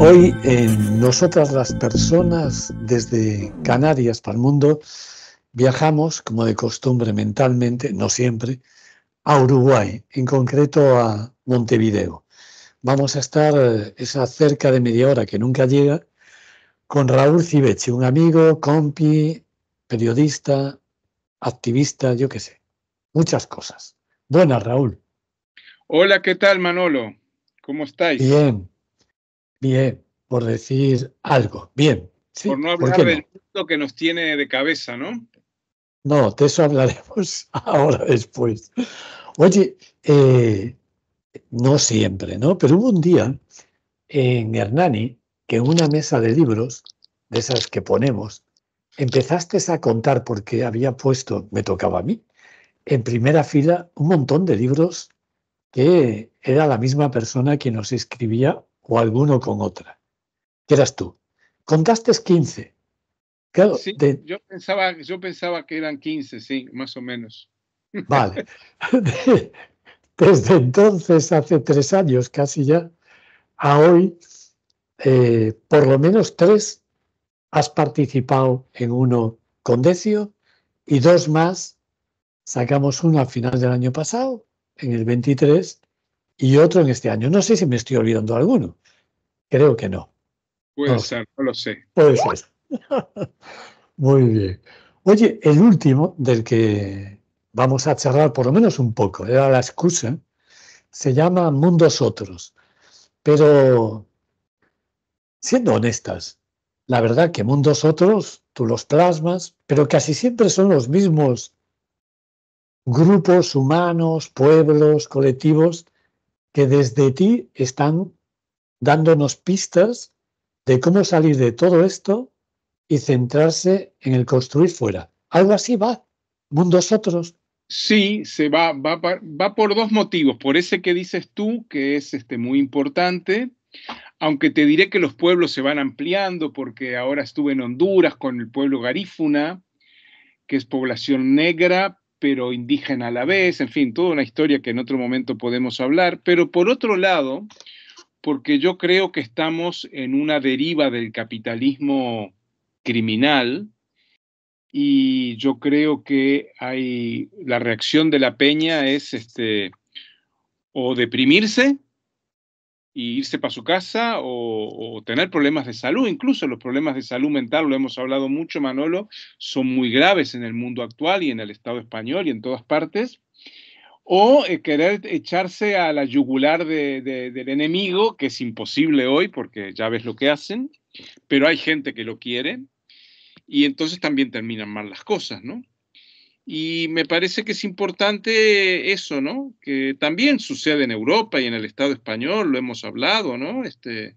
Hoy eh, nosotras las personas desde Canarias para el mundo viajamos, como de costumbre mentalmente, no siempre, a Uruguay, en concreto a Montevideo. Vamos a estar eh, esa cerca de media hora que nunca llega con Raúl Cibechi, un amigo, compi, periodista, activista, yo qué sé, muchas cosas. Buenas, Raúl. Hola, ¿qué tal, Manolo? ¿Cómo estáis? Bien, Bien, por decir algo. Bien. por no hablar del que nos tiene de cabeza, ¿no? No, de eso hablaremos ahora después. Oye, eh, no siempre, ¿no? Pero hubo un día en Hernani que una mesa de libros, de esas que ponemos, empezaste a contar, porque había puesto, me tocaba a mí, en primera fila un montón de libros que era la misma persona que nos escribía o alguno con otra. ¿Qué eras tú? Contaste 15. Claro, yo, pensaba, que eran 15, sí, más o menos. Vale. Desde entonces, hace tres años casi ya, a hoy, eh, por lo menos tres has participado en uno con Decio y dos más. Sacamos uno a final del año pasado, en el 23, y otro en este año. No sé si me estoy olvidando alguno. Creo que no. Puede ser, no lo sé. Puede ser. Muy bien. Oye, el último del que vamos a charlar por lo menos un poco, era la excusa, se llama Mundos Otros. Pero, siendo honestas, la verdad que mundos otros, tú los plasmas, pero casi siempre son los mismos grupos humanos, pueblos, colectivos, que desde ti están dándonos pistas de cómo salir de todo esto y centrarse en el construir fuera. Algo así va, mundos otros. Sí, se va, va, por dos motivos. Por ese que dices tú, que es este, muy importante, aunque te diré que los pueblos se van ampliando, porque ahora estuve en Honduras con el pueblo garífuna, que es población negra, pero indígena a la vez, en fin, toda una historia que en otro momento podemos hablar. Pero por otro lado, porque yo creo que estamos en una deriva del capitalismo criminal y yo creo que hay la reacción de la peña es este o deprimirse y irse para su casa o, o, tener problemas de salud. Incluso los problemas de salud mental, lo hemos hablado mucho, Manolo, son muy graves en el mundo actual y en el Estado español y en todas partes o eh, querer echarse a la yugular del enemigo, que es imposible hoy porque ya ves lo que hacen, pero hay gente que lo quiere y entonces también terminan mal las cosas, ¿no? Y me parece que es importante eso, ¿no? Que también sucede en Europa y en el Estado español, lo hemos hablado, ¿no? Este,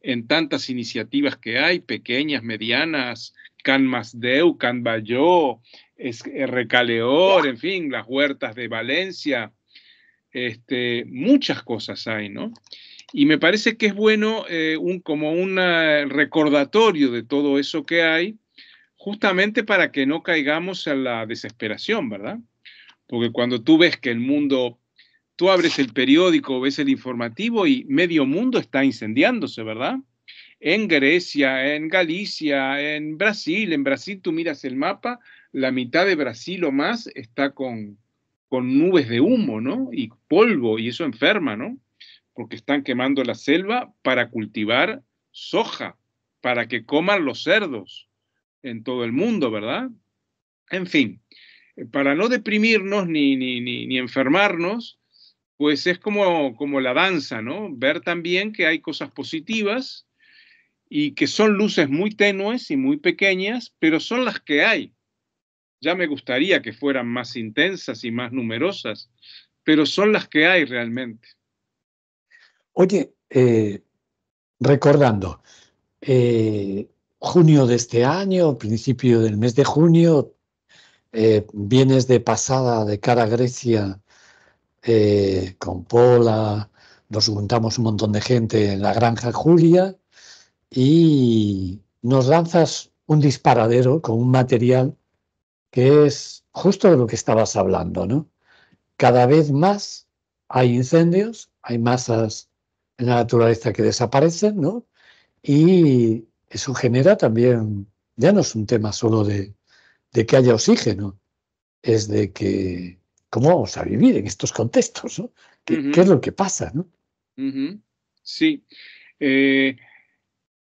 en tantas iniciativas que hay, pequeñas, medianas, CanMasDeu, Masdeu, es, eh, Recaleor, en fin, las huertas de Valencia, este, muchas cosas hay, ¿no? Y me parece que es bueno eh, un, como un eh, recordatorio de todo eso que hay, justamente para que no caigamos a la desesperación, ¿verdad? Porque cuando tú ves que el mundo, tú abres el periódico, ves el informativo y medio mundo está incendiándose, ¿verdad? En Grecia, en Galicia, en Brasil, en Brasil tú miras el mapa la mitad de Brasil o más está con, con nubes de humo, ¿no? Y polvo, y eso enferma, ¿no? Porque están quemando la selva para cultivar soja, para que coman los cerdos en todo el mundo, ¿verdad? En fin, eh, para no deprimirnos ni, ni, ni, enfermarnos, pues es como, como la danza, ¿no? Ver también que hay cosas positivas y que son luces muy tenues y muy pequeñas, pero son las que hay. Ya me gustaría que fueran más intensas y más numerosas, pero son las que hay realmente. Oye, eh, recordando, eh, junio de este año, principio del mes de junio, eh, vienes de pasada de cara a Grecia con Pola, nos juntamos un montón de gente en la granja Julia y nos lanzas un disparadero con un material que es justo de lo que estabas hablando, ¿no? Cada vez más hay incendios, hay masas en la naturaleza que desaparecen, ¿no? Y eso genera también, ya no es un tema solo de, que haya oxígeno, es de que, ¿cómo vamos a vivir en estos contextos? ¿no? ¿Qué, es lo que pasa? ¿no? Sí. Eh,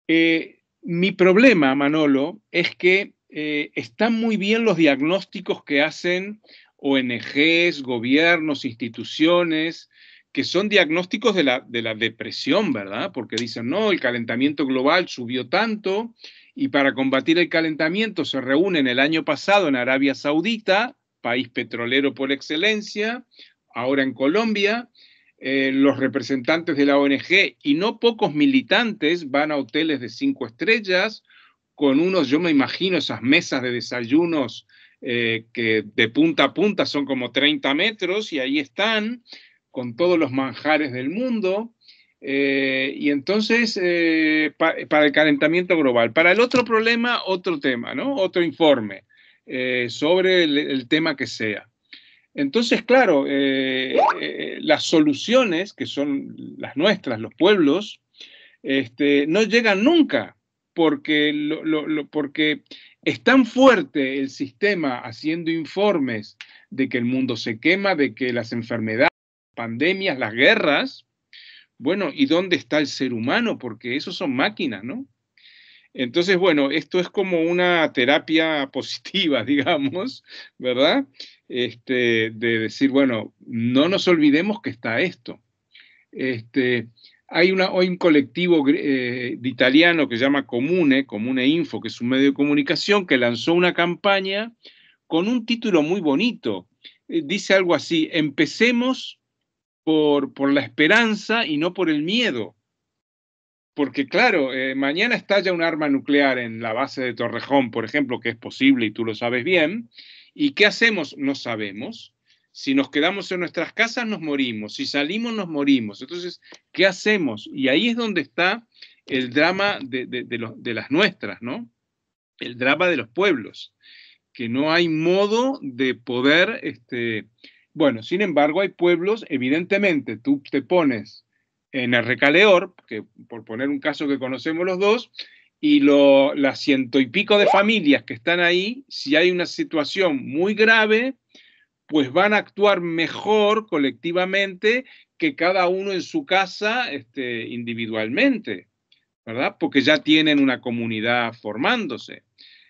eh, mi problema, Manolo, es que eh, están muy bien los diagnósticos que hacen ONGs, gobiernos, instituciones, que son diagnósticos de la, depresión, ¿verdad? Porque dicen, no, el calentamiento global subió tanto y para combatir el calentamiento se reúnen el año pasado en Arabia Saudita, país petrolero por excelencia, ahora en Colombia, eh, los representantes de la ONG y no pocos militantes van a hoteles de cinco estrellas con unos, yo me imagino esas mesas de desayunos eh, que de punta a punta son como 30 metros y ahí están con todos los manjares del mundo. Eh, y entonces, eh, para el calentamiento global. Para el otro problema, otro tema, ¿no? Otro informe sobre el, tema que sea. Entonces, claro, las soluciones, que son las nuestras, los pueblos, este, no llegan nunca porque, es tan fuerte el sistema haciendo informes de que el mundo se quema, de que las enfermedades, las pandemias, las guerras, bueno, ¿y dónde está el ser humano? Porque esos son máquinas, ¿no? Entonces, bueno, esto es como una terapia positiva, digamos, ¿verdad? Este, de decir, bueno, no nos olvidemos que está esto. Este, hay, un colectivo eh, italiano que se llama Comune, Comune Info, que es un medio de comunicación, que lanzó una campaña con un título muy bonito. Eh, dice algo así, empecemos por, la esperanza y no por el miedo. Porque claro, eh, mañana estalla un arma nuclear en la base de Torrejón, por ejemplo, que es posible y tú lo sabes bien. ¿Y qué hacemos? No sabemos si nos quedamos en nuestras casas nos morimos, si salimos nos morimos. Entonces, ¿qué hacemos? Y ahí es donde está el drama de, las nuestras, ¿no? El drama de los pueblos, que no hay modo de poder, este, bueno, sin embargo, hay pueblos, evidentemente, tú te pones en el recaleor, que por poner un caso que conocemos los dos, y lo, las ciento y pico de familias que están ahí, si hay una situación muy grave, pues van a actuar mejor colectivamente que cada uno en su casa este, individualmente, ¿verdad? Porque ya tienen una comunidad formándose.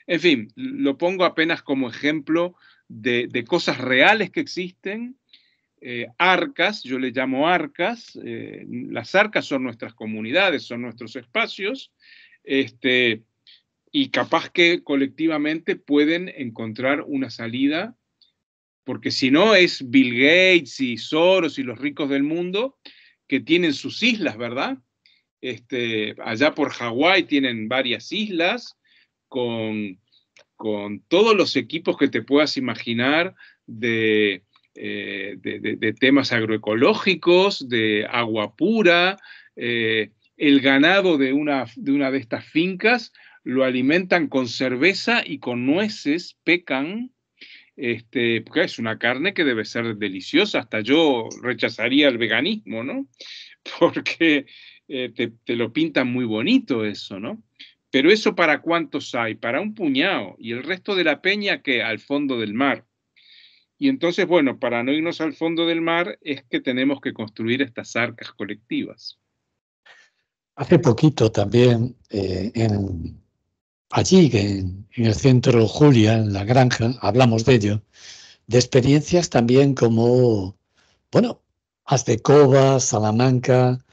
En fin, lo pongo apenas como ejemplo de, cosas reales que existen. Eh, arcas, yo le llamo arcas, eh, las arcas son nuestras comunidades, son nuestros espacios, este, y capaz que colectivamente pueden encontrar una salida porque si no es Bill Gates y Soros y los ricos del mundo que tienen sus islas, ¿verdad? Este, allá por Hawái tienen varias islas con, con, todos los equipos que te puedas imaginar de, eh, de, temas agroecológicos, de agua pura. Eh, el ganado de una de estas fincas lo alimentan con cerveza y con nueces, pecan, este, porque es una carne que debe ser deliciosa, hasta yo rechazaría el veganismo, ¿no? Porque eh, te, lo pintan muy bonito eso, ¿no? Pero eso para cuántos hay, para un puñado, y el resto de la peña que al fondo del mar. Y entonces, bueno, para no irnos al fondo del mar es que tenemos que construir estas arcas colectivas. Hace poquito también eh, en, allí en, el centro Julia, en la granja, hablamos de ello, de experiencias también como, bueno, coba, Salamanca,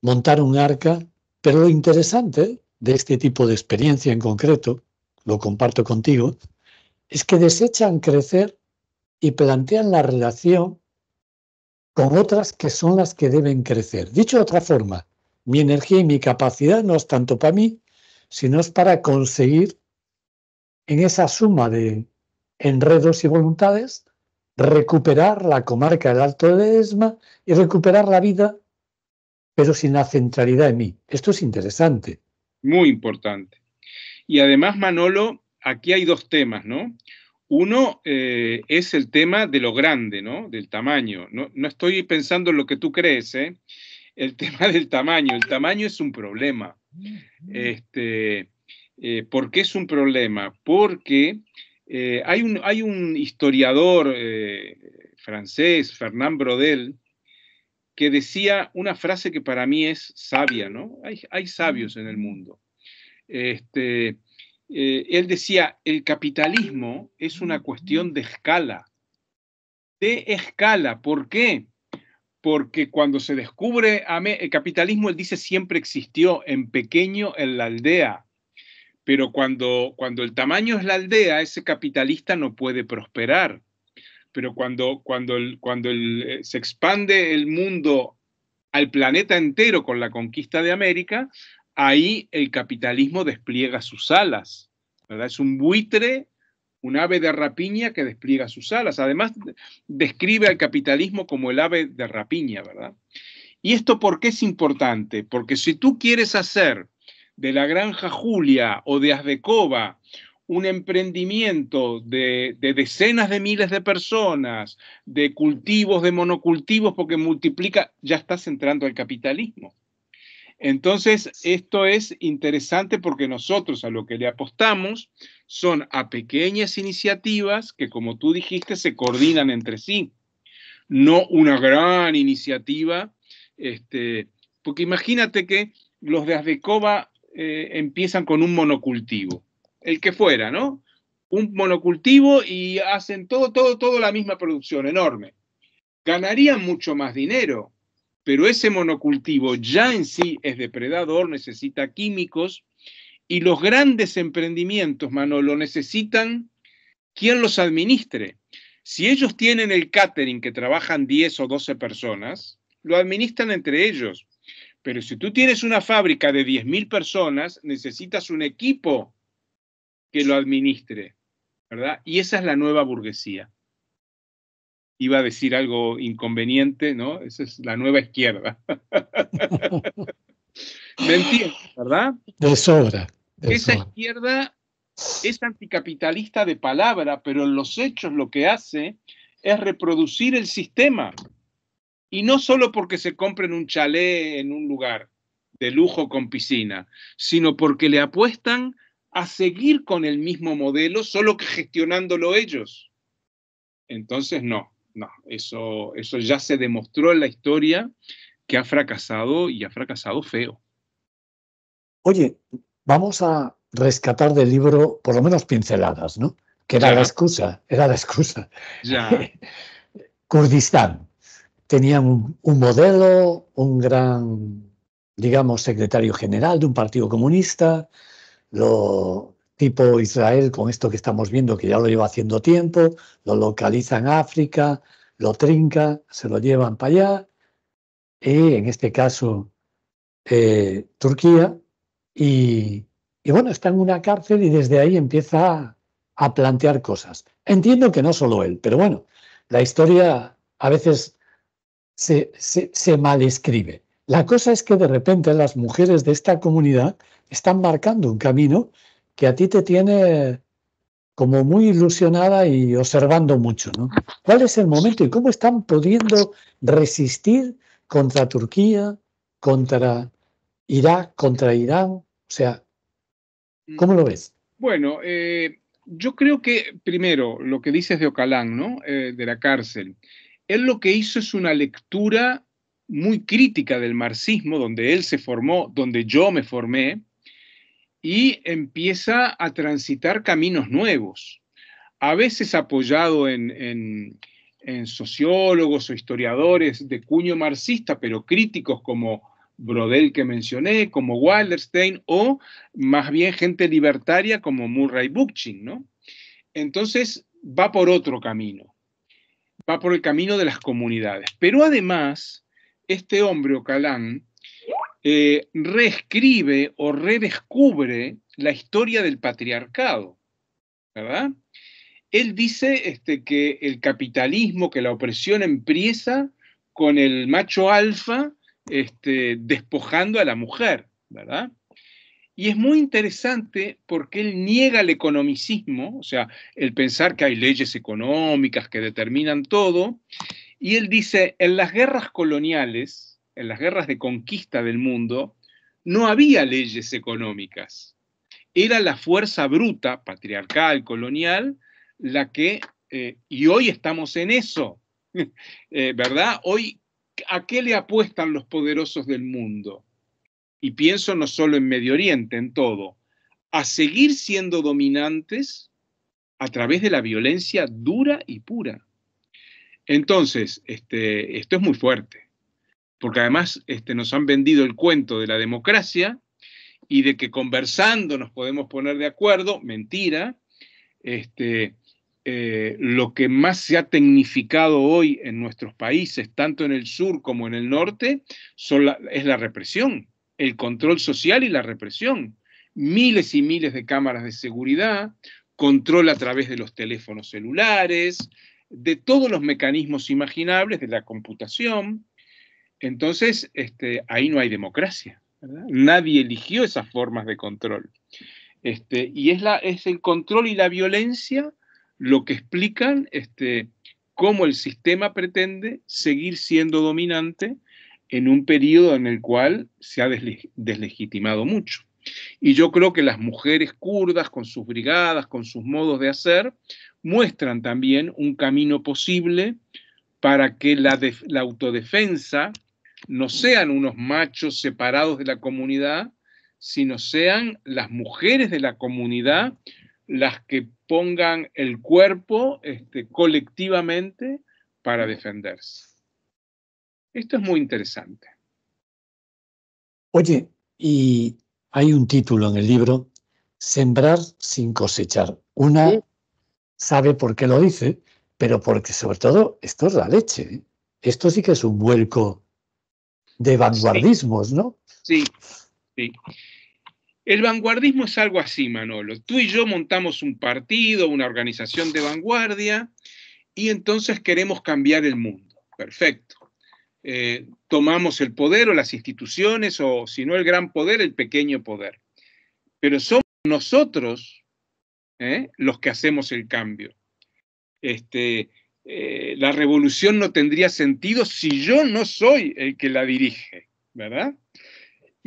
montar un arca, pero lo interesante de este tipo de experiencia en concreto, lo comparto contigo, es que desechan crecer y plantean la relación con otras que son las que deben crecer. Dicho de otra forma, mi energía y mi capacidad no es tanto para mí sino es para conseguir en esa suma de enredos y voluntades recuperar la comarca del Alto de Esma y recuperar la vida, pero sin la centralidad en mí. Esto es interesante. Muy importante. Y además, Manolo, aquí hay dos temas, ¿no? Uno eh, es el tema de lo grande, ¿no? Del tamaño. No, no estoy pensando en lo que tú crees, ¿eh? El tema del tamaño. El tamaño es un problema. Este, eh, ¿Por qué es un problema? Porque eh, hay, un, historiador eh, francés, Fernand Brodel, que decía una frase que para mí es sabia, ¿no? Hay, sabios en el mundo. Este, él decía, el capitalismo es una cuestión de escala. De escala, ¿por qué? porque cuando se descubre el capitalismo, él dice siempre existió en pequeño en la aldea, pero cuando, cuando el tamaño es la aldea, ese capitalista no puede prosperar. Pero cuando, cuando, cuando eh, se expande el mundo al planeta entero con la conquista de América, ahí el capitalismo despliega sus alas. ¿verdad? Es un buitre un ave de rapiña que despliega sus alas. Además, describe al capitalismo como el ave de rapiña, ¿verdad? ¿Y esto por qué es importante? Porque si tú quieres hacer de la Granja Julia o de Azdecova un emprendimiento de, de, decenas de miles de personas, de cultivos, de monocultivos, porque multiplica, ya estás entrando al capitalismo. Entonces, esto es interesante porque nosotros a lo que le apostamos son a pequeñas iniciativas que, como tú dijiste, se coordinan entre sí, no una gran iniciativa. Este, porque imagínate que los de Azdecoba eh, empiezan con un monocultivo, el que fuera, ¿no? Un monocultivo y hacen todo, todo, todo la misma producción, enorme. Ganarían mucho más dinero, pero ese monocultivo ya en sí es depredador, necesita químicos, y los grandes emprendimientos, Manolo, necesitan quien los administre. Si ellos tienen el catering que trabajan 10 o 12 personas, lo administran entre ellos. Pero si tú tienes una fábrica de 10.000 personas, necesitas un equipo que lo administre, ¿verdad? Y esa es la nueva burguesía. Iba a decir algo inconveniente, ¿no? Esa es la nueva izquierda. ¿Me entiendes, verdad? De sobra. Esa izquierda es anticapitalista de palabra, pero en los hechos lo que hace es reproducir el sistema. Y no solo porque se compren un chalet en un lugar de lujo con piscina, sino porque le apuestan a seguir con el mismo modelo, solo que gestionándolo ellos. Entonces, no, no, eso, eso ya se demostró en la historia que ha fracasado y ha fracasado feo. Oye, vamos a rescatar del libro por lo menos pinceladas, ¿no? Que era la excusa, era la excusa. Kurdistán. Tenían un, modelo, un gran, digamos, secretario general de un partido comunista, lo tipo Israel con esto que estamos viendo, que ya lo lleva haciendo tiempo, lo localiza en África, lo trinca, se lo llevan para allá, y en este caso eh, Turquía, y, bueno, está en una cárcel y desde ahí empieza a plantear cosas. Entiendo que no solo él, pero bueno, la historia a veces se, se, se malescribe. La cosa es que de repente las mujeres de esta comunidad están marcando un camino que a ti te tiene como muy ilusionada y observando mucho, ¿no? ¿Cuál es el momento y cómo están pudiendo resistir contra Turquía, contra Irak, contra Irán, o sea, mm. ¿cómo lo ves? Bueno, eh, yo creo que primero lo que dices de Ocalán, ¿no? Eh, de la cárcel. Él lo que hizo es una lectura muy crítica del marxismo, donde él se formó, donde yo me formé, y empieza a transitar caminos nuevos, a veces apoyado en, en sociólogos o historiadores de cuño marxista, pero críticos como Brodel que mencioné, como Wallerstein, o más bien gente libertaria como Murray Bookchin, ¿no? Entonces va por otro camino, va por el camino de las comunidades. Pero además, este hombre, Ocalán, eh, reescribe o redescubre la historia del patriarcado, ¿verdad? Él dice este, que el capitalismo, que la opresión empieza con el macho alfa este, despojando a la mujer, ¿verdad? Y es muy interesante porque él niega el economicismo, o sea, el pensar que hay leyes económicas que determinan todo, y él dice, en las guerras coloniales, en las guerras de conquista del mundo, no había leyes económicas. Era la fuerza bruta, patriarcal, colonial, la que, eh, y hoy estamos en eso, eh, ¿verdad? Hoy ¿a qué le apuestan los poderosos del mundo? Y pienso no solo en Medio Oriente, en todo, a seguir siendo dominantes a través de la violencia dura y pura. Entonces, este, esto es muy fuerte, porque además este, nos han vendido el cuento de la democracia y de que conversando nos podemos poner de acuerdo, mentira, este, eh, lo que más se ha tecnificado hoy en nuestros países, tanto en el sur como en el norte, es la represión, el control social y la represión. Miles y miles de cámaras de seguridad, control a través de los teléfonos celulares, de todos los mecanismos imaginables, de la computación. Entonces, este, ahí no hay democracia. Nadie eligió esas formas de control. Este, y es el control y la violencia lo que explican este, cómo el sistema pretende seguir siendo dominante en un periodo en el cual se ha deslegitimado mucho. Y yo creo que las mujeres kurdas, con sus brigadas, con sus modos de hacer, muestran también un camino posible para que la autodefensa no sean unos machos separados de la comunidad, sino sean las mujeres de la comunidad las que pongan el cuerpo este, colectivamente para defenderse. Esto es muy interesante. Oye, y hay un título en el libro, Sembrar sin cosechar. Una sabe por qué lo dice, pero porque sobre todo esto es la leche. ¿eh? Esto sí que es un vuelco de vanguardismos, ¿no? Sí, sí. El vanguardismo es algo así, Manolo. Tú y yo montamos un partido, una organización de vanguardia, y entonces queremos cambiar el mundo. Perfecto. Eh, tomamos el poder o las instituciones, o si no el gran poder, el pequeño poder. Pero somos nosotros ¿eh? los que hacemos el cambio. Este, eh, la revolución no tendría sentido si yo no soy el que la dirige, ¿verdad?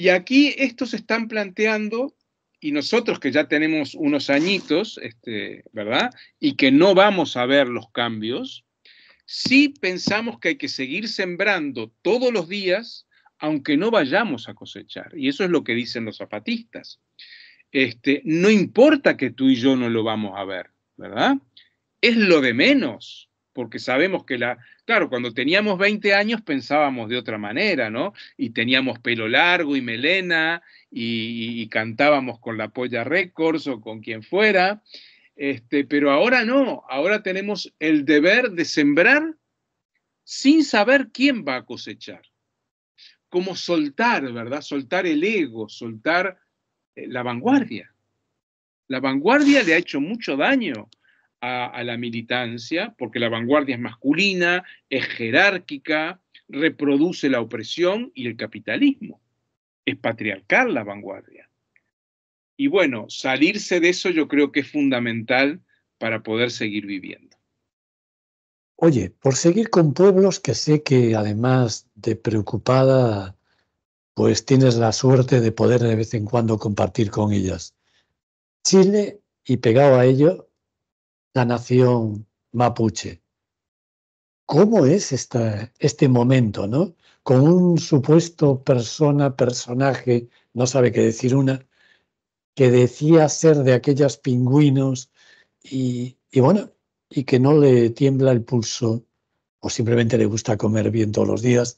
Y aquí estos están planteando, y nosotros que ya tenemos unos añitos, este, ¿verdad? Y que no vamos a ver los cambios, sí pensamos que hay que seguir sembrando todos los días, aunque no vayamos a cosechar. Y eso es lo que dicen los zapatistas. Este, no importa que tú y yo no lo vamos a ver, ¿verdad? Es lo de menos porque sabemos que la, claro, cuando teníamos 20 años pensábamos de otra manera, ¿no? Y teníamos pelo largo y melena y, cantábamos con la Polla Records o con quien fuera, este, pero ahora no, ahora tenemos el deber de sembrar sin saber quién va a cosechar. Como soltar, ¿verdad? Soltar el ego, soltar eh, la vanguardia. La vanguardia le ha hecho mucho daño a, la militancia, porque la vanguardia es masculina, es jerárquica, reproduce la opresión y el capitalismo. Es patriarcal la vanguardia. Y bueno, salirse de eso yo creo que es fundamental para poder seguir viviendo. Oye, por seguir con pueblos que sé que además de preocupada, pues tienes la suerte de poder de vez en cuando compartir con ellas. Chile, y pegado a ello, la nación mapuche. ¿Cómo es esta, este momento, no? Con un supuesto persona, personaje, no sabe qué decir una, que decía ser de aquellas pingüinos y, y bueno, y que no le tiembla el pulso o simplemente le gusta comer bien todos los días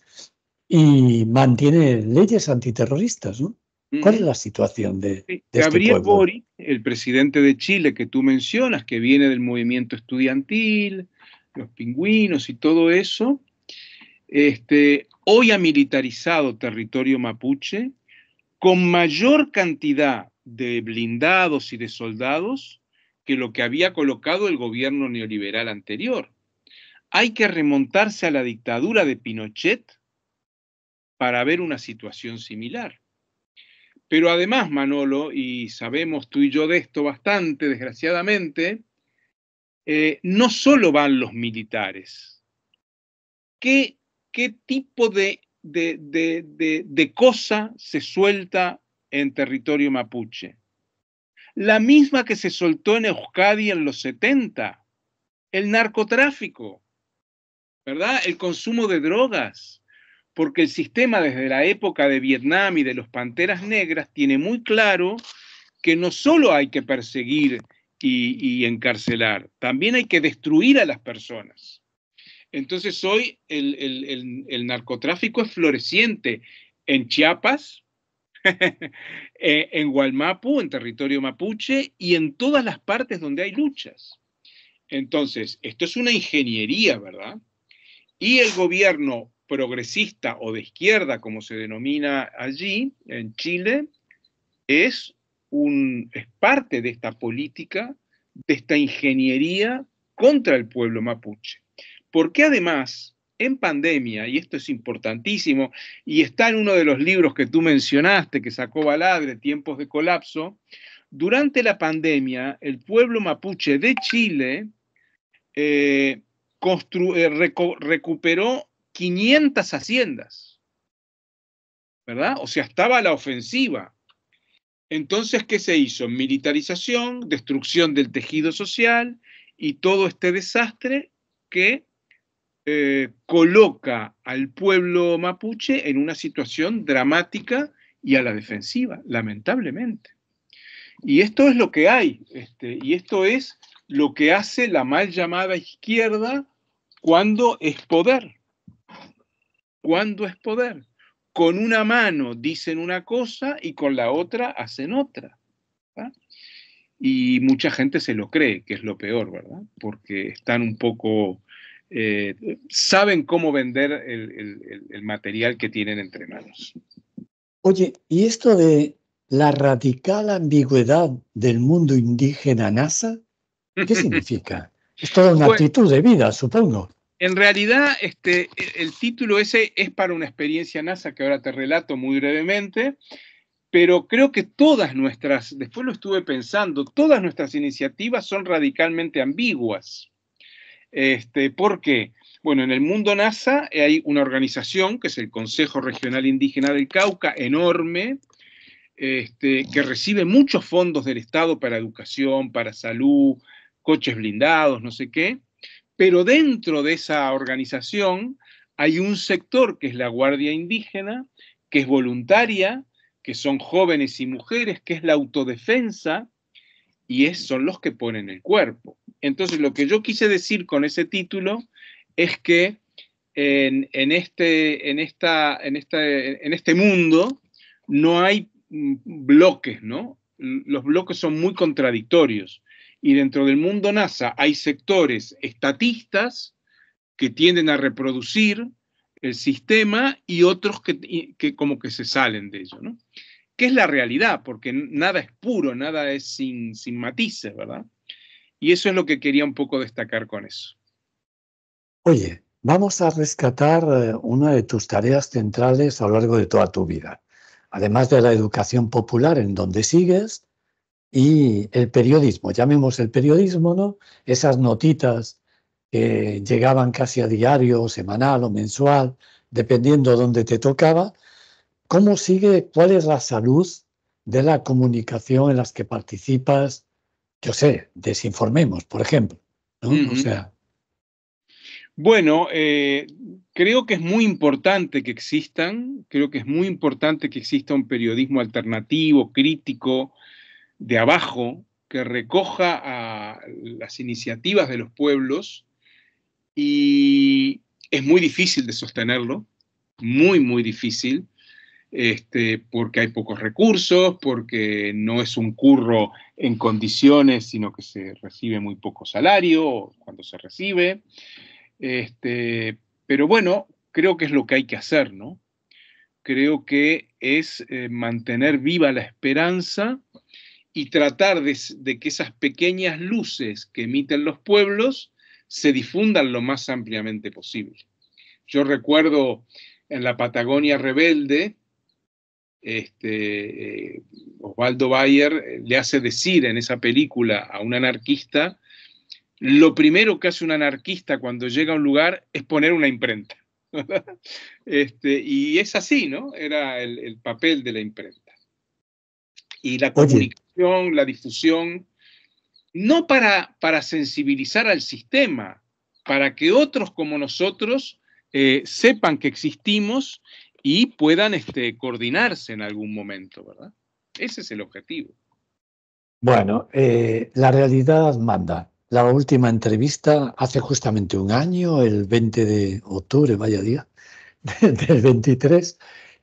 y mantiene leyes antiterroristas, ¿no? ¿Cuál es la situación de, este Gabriel este Boric, el presidente de Chile que tú mencionas, que viene del movimiento estudiantil, los pingüinos y todo eso, este, hoy ha militarizado territorio mapuche con mayor cantidad de blindados y de soldados que lo que había colocado el gobierno neoliberal anterior. Hay que remontarse a la dictadura de Pinochet para ver una situación similar. Pero además, Manolo, y sabemos tú y yo de esto bastante, desgraciadamente, eh, no solo van los militares. ¿Qué, tipo de, de, cosa se suelta en territorio mapuche? La misma que se soltó en Euskadi en los 70, el narcotráfico, ¿verdad? El consumo de drogas, porque el sistema desde la época de Vietnam y de los Panteras Negras tiene muy claro que no solo hay que perseguir y, encarcelar, también hay que destruir a las personas. Entonces hoy el, el narcotráfico es floreciente en Chiapas, eh, en Gualmapu, en territorio mapuche y en todas las partes donde hay luchas. Entonces, esto es una ingeniería, ¿verdad? Y el gobierno progresista o de izquierda, como se denomina allí, en Chile, es, un, es parte de esta política, de esta ingeniería contra el pueblo mapuche. Porque además, en pandemia, y esto es importantísimo, y está en uno de los libros que tú mencionaste, que sacó Baladre, Tiempos de Colapso, durante la pandemia, el pueblo mapuche de Chile eh, eh, recuperó 500 haciendas, ¿verdad? O sea, estaba la ofensiva. Entonces, ¿qué se hizo? Militarización, destrucción del tejido social y todo este desastre que eh, coloca al pueblo mapuche en una situación dramática y a la defensiva, lamentablemente. Y esto es lo que hay, este, y esto es lo que hace la mal llamada izquierda cuando es poder. ¿Cuándo es poder? Con una mano dicen una cosa y con la otra hacen otra. Y mucha gente se lo cree, que es lo peor, ¿verdad? Porque están un poco... Eh, saben cómo vender el, material que tienen entre manos. Oye, ¿y esto de la radical ambigüedad del mundo indígena NASA? ¿Qué significa? Es toda una actitud de vida, supongo en realidad, este, el título ese es para una experiencia NASA que ahora te relato muy brevemente, pero creo que todas nuestras, después lo estuve pensando, todas nuestras iniciativas son radicalmente ambiguas. Este, ¿Por qué? Bueno, en el mundo NASA hay una organización que es el Consejo Regional Indígena del Cauca, enorme, este, que recibe muchos fondos del Estado para educación, para salud, coches blindados, no sé qué, pero dentro de esa organización hay un sector que es la Guardia Indígena, que es voluntaria, que son jóvenes y mujeres, que es la autodefensa, y son los que ponen el cuerpo. Entonces, lo que yo quise decir con ese título es que en, este, este, mundo no hay mm, bloques, Los bloques son muy contradictorios y dentro del mundo NASA hay sectores estatistas que tienden a reproducir el sistema y otros que, como que se salen de ello, ¿no? ¿Qué es la realidad, porque nada es puro, nada es sin, sin matices, ¿verdad? Y eso es lo que quería un poco destacar con eso. Oye, vamos a rescatar eh, una de tus tareas centrales a lo largo de toda tu vida. Además de la educación popular en donde sigues, y el periodismo, llamemos el periodismo, ¿no? Esas notitas que llegaban casi a diario, semanal o mensual, dependiendo dónde te tocaba. ¿Cómo sigue, cuál es la salud de la comunicación en las que participas? Yo sé, desinformemos, por ejemplo. ¿no? o sea, bueno, eh, creo que es muy importante que existan, creo que es muy importante que exista un periodismo alternativo, crítico, de abajo que recoja a las iniciativas de los pueblos y es muy difícil de sostenerlo, muy, muy difícil, este, porque hay pocos recursos, porque no es un curro en condiciones, sino que se recibe muy poco salario cuando se recibe. Este, pero bueno, creo que es lo que hay que hacer, ¿no? Creo que es eh, mantener viva la esperanza y tratar de, que esas pequeñas luces que emiten los pueblos se difundan lo más ampliamente posible. Yo recuerdo en la Patagonia Rebelde, este, eh, Osvaldo Bayer eh, le hace decir en esa película a un anarquista, lo primero que hace un anarquista cuando llega a un lugar es poner una imprenta. Este, y es así, ¿no? Era el papel de la imprenta y la comunicación, la difusión, no para, para sensibilizar al sistema, para que otros como nosotros eh, sepan que existimos y puedan este, coordinarse en algún momento, ¿verdad? Ese es el objetivo. Bueno, eh, la realidad manda. La última entrevista hace justamente un año, el 20 de octubre, vaya día, del 23,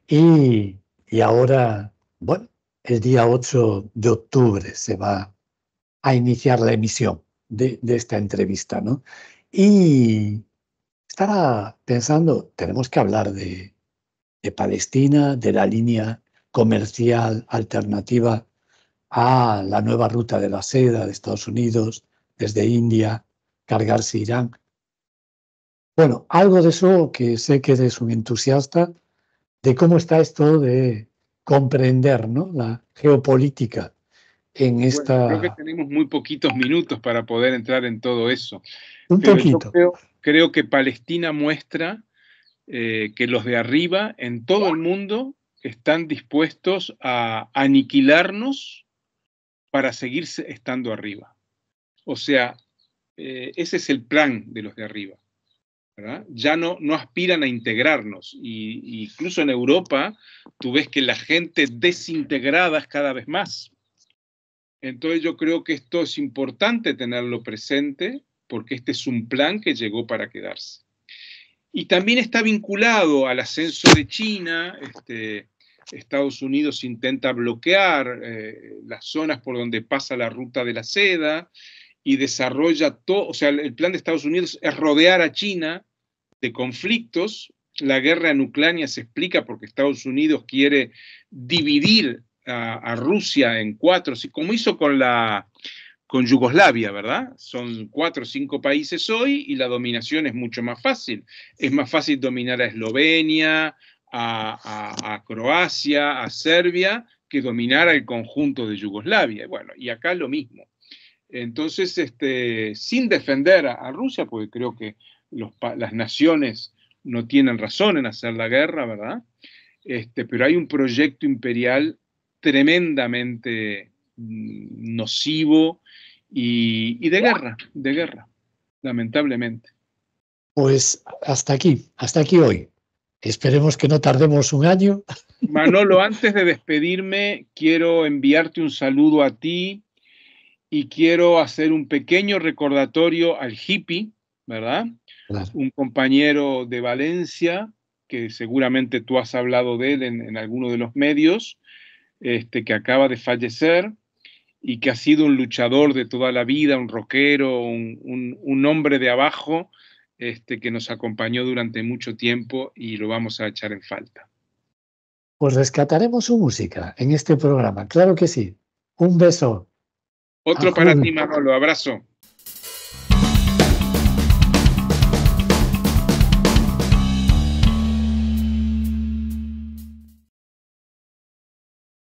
y, y ahora, bueno, el día 8 de octubre se va a iniciar la emisión de, esta entrevista, ¿no? Y estaba pensando, tenemos que hablar de, de Palestina, de la línea comercial alternativa a la nueva ruta de la seda de Estados Unidos, desde India, cargarse Irán. Bueno, algo de eso que sé que eres un entusiasta, de cómo está esto de comprender la geopolítica en esta... creo que tenemos muy poquitos minutos para poder entrar en todo eso. Un poquito. Creo, que Palestina muestra eh, que los de arriba en todo el mundo están dispuestos a aniquilarnos para seguir estando arriba. O sea, eh, ese es el plan de los de arriba ya no, aspiran a integrarnos. Y, incluso en Europa tú ves que la gente desintegrada es cada vez más. Entonces yo creo que esto es importante tenerlo presente porque este es un plan que llegó para quedarse. Y también está vinculado al ascenso de China. Este, Estados Unidos intenta bloquear eh, las zonas por donde pasa la ruta de la seda y desarrolla todo, o sea, el plan de Estados Unidos es rodear a China de conflictos. La guerra en Ucrania se explica porque Estados Unidos quiere dividir a, Rusia en cuatro, como hizo con la con Yugoslavia, ¿verdad? Son cuatro o cinco países hoy y la dominación es mucho más fácil. Es más fácil dominar a Eslovenia, a, Croacia, a Serbia, que dominar al conjunto de Yugoslavia. Bueno, y acá lo mismo. Entonces, este, sin defender a, a Rusia, porque creo que las naciones no tienen razón en hacer la guerra, ¿verdad? Este, pero hay un proyecto imperial tremendamente mm, nocivo y, y de guerra, de guerra, lamentablemente. Pues hasta aquí, hasta aquí hoy. Esperemos que no tardemos un año. Manolo, antes de despedirme, quiero enviarte un saludo a ti y quiero hacer un pequeño recordatorio al hippie, ¿verdad? un compañero de Valencia, que seguramente tú has hablado de él en, alguno de los medios, este, que acaba de fallecer y que ha sido un luchador de toda la vida, un rockero, un, hombre de abajo, este, que nos acompañó durante mucho tiempo y lo vamos a echar en falta. Pues rescataremos su música en este programa, claro que sí. Un beso. Otro para ti, Manolo. Abrazo.